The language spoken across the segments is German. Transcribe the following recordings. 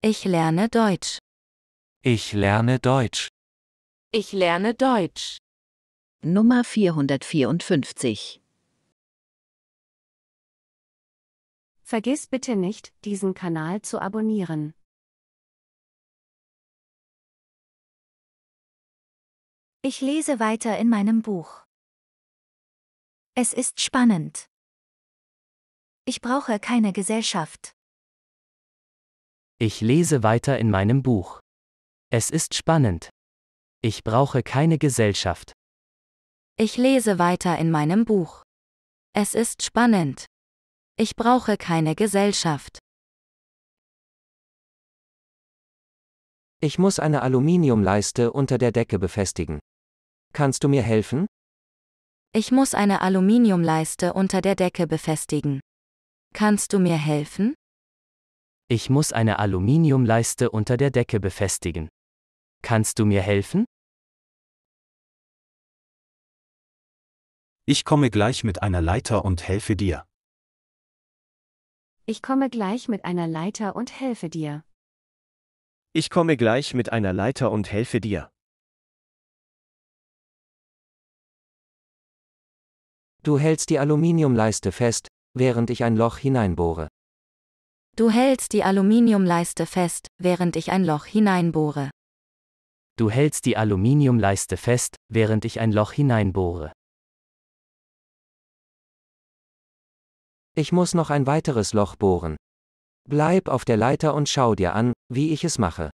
Ich lerne Deutsch. Ich lerne Deutsch. Ich lerne Deutsch. Nummer 454. Vergiss bitte nicht, diesen Kanal zu abonnieren. Ich lese weiter in meinem Buch. Es ist spannend. Ich brauche keine Gesellschaft. Ich lese weiter in meinem Buch. Es ist spannend. Ich brauche keine Gesellschaft. Ich lese weiter in meinem Buch. Es ist spannend. Ich brauche keine Gesellschaft. Ich muss eine Aluminiumleiste unter der Decke befestigen. Kannst du mir helfen? Ich muss eine Aluminiumleiste unter der Decke befestigen. Kannst du mir helfen? Ich muss eine Aluminiumleiste unter der Decke befestigen. Kannst du mir helfen? Ich komme gleich mit einer Leiter und helfe dir. Ich komme gleich mit einer Leiter und helfe dir. Ich komme gleich mit einer Leiter und helfe dir. Du hältst die Aluminiumleiste fest, während ich ein Loch hineinbohre. Du hältst die Aluminiumleiste fest, während ich ein Loch hineinbohre. Du hältst die Aluminiumleiste fest, während ich ein Loch hineinbohre. Ich muss noch ein weiteres Loch bohren. Bleib auf der Leiter und schau dir an, wie ich es mache.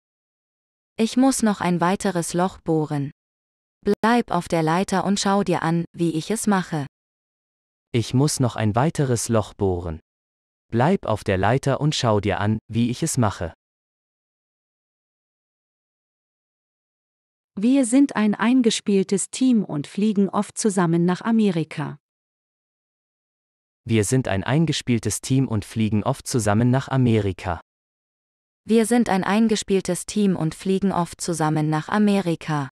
Ich muss noch ein weiteres Loch bohren. Bleib auf der Leiter und schau dir an, wie ich es mache. Ich muss noch ein weiteres Loch bohren. Bleib auf der Leiter und schau dir an, wie ich es mache. Wir sind ein eingespieltes Team und fliegen oft zusammen nach Amerika. Wir sind ein eingespieltes Team und fliegen oft zusammen nach Amerika. Wir sind ein eingespieltes Team und fliegen oft zusammen nach Amerika.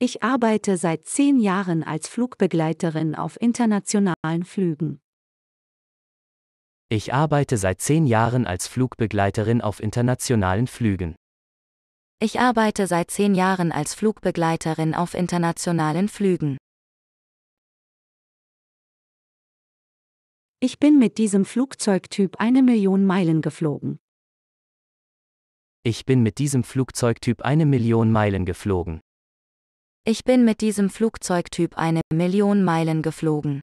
Ich arbeite seit zehn Jahren als Flugbegleiterin auf internationalen Flügen. Ich arbeite seit zehn Jahren als Flugbegleiterin auf internationalen Flügen. Ich arbeite seit zehn Jahren als Flugbegleiterin auf internationalen Flügen. Ich bin mit diesem Flugzeugtyp eine Million Meilen geflogen. Ich bin mit diesem Flugzeugtyp eine Million Meilen geflogen. Ich bin mit diesem Flugzeugtyp eine Million Meilen geflogen.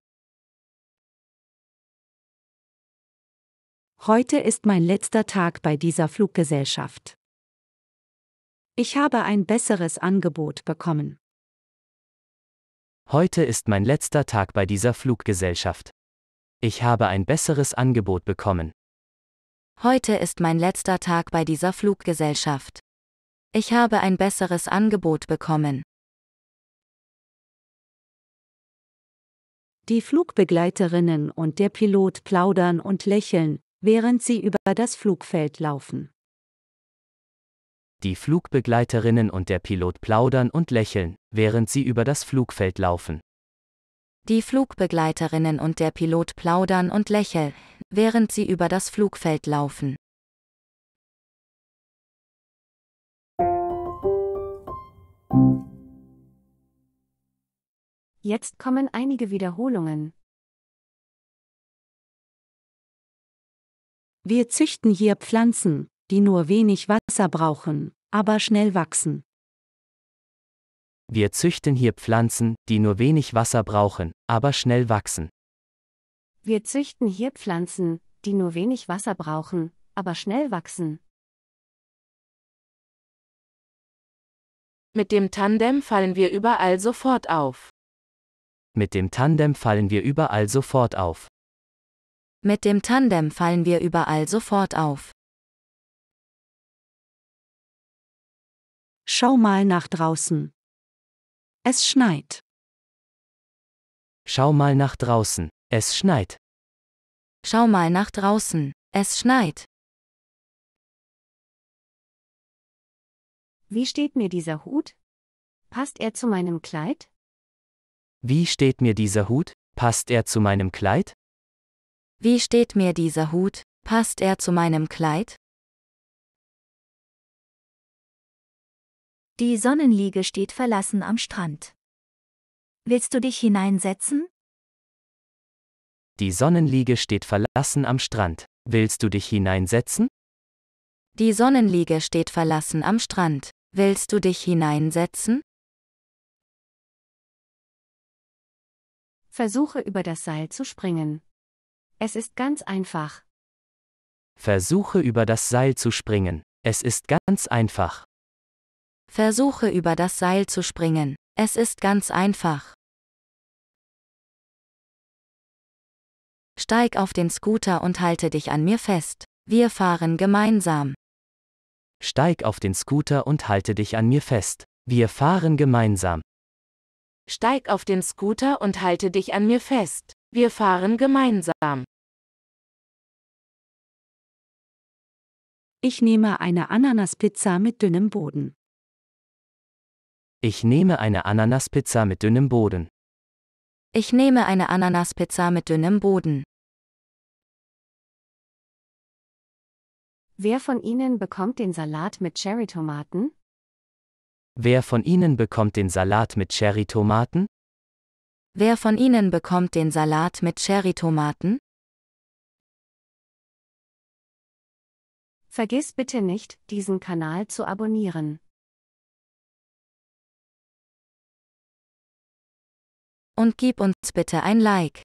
Heute ist mein letzter Tag bei dieser Fluggesellschaft. Ich habe ein besseres Angebot bekommen. Heute ist mein letzter Tag bei dieser Fluggesellschaft. Ich habe ein besseres Angebot bekommen. Heute ist mein letzter Tag bei dieser Fluggesellschaft. Ich habe ein besseres Angebot bekommen. Die Flugbegleiterinnen und der Pilot plaudern und lächeln, während sie über das Flugfeld laufen. Die Flugbegleiterinnen und der Pilot plaudern und lächeln, während sie über das Flugfeld laufen. Die Flugbegleiterinnen und der Pilot plaudern und lächeln, während sie über das Flugfeld laufen. Jetzt kommen einige Wiederholungen. Wir züchten hier Pflanzen, die nur wenig Wasser brauchen, aber schnell wachsen. Wir züchten hier Pflanzen, die nur wenig Wasser brauchen, aber schnell wachsen. Wir züchten hier Pflanzen, die nur wenig Wasser brauchen, aber schnell wachsen. Mit dem Tandem fallen wir überall sofort auf. Mit dem Tandem fallen wir überall sofort auf. Mit dem Tandem fallen wir überall sofort auf. Schau mal nach draußen. Es schneit. Schau mal nach draußen. Es schneit. Schau mal nach draußen. Es schneit. Wie steht mir dieser Hut? Passt er zu meinem Kleid? Wie steht mir dieser Hut? Passt er zu meinem Kleid? Wie steht mir dieser Hut? Passt er zu meinem Kleid? Die Sonnenliege steht verlassen am Strand. Willst du dich hineinsetzen? Die Sonnenliege steht verlassen am Strand. Willst du dich hineinsetzen? Die Sonnenliege steht verlassen am Strand. Willst du dich hineinsetzen? Versuche über das Seil zu springen. Es ist ganz einfach. Versuche über das Seil zu springen. Es ist ganz einfach. Versuche über das Seil zu springen. Es ist ganz einfach. Steig auf den Scooter und halte dich an mir fest. Wir fahren gemeinsam. Steig auf den Scooter und halte dich an mir fest. Wir fahren gemeinsam. Steig auf den Scooter und halte dich an mir fest. Wir fahren gemeinsam. Ich nehme eine Ananaspizza mit dünnem Boden. Ich nehme eine Ananaspizza mit dünnem Boden. Ich nehme eine Ananaspizza mit dünnem Boden. Wer von Ihnen bekommt den Salat mit Cherrytomaten? Wer von Ihnen bekommt den Salat mit Cherrytomaten? Wer von Ihnen bekommt den Salat mit Cherrytomaten? Vergiss bitte nicht, diesen Kanal zu abonnieren. Und gib uns bitte ein Like.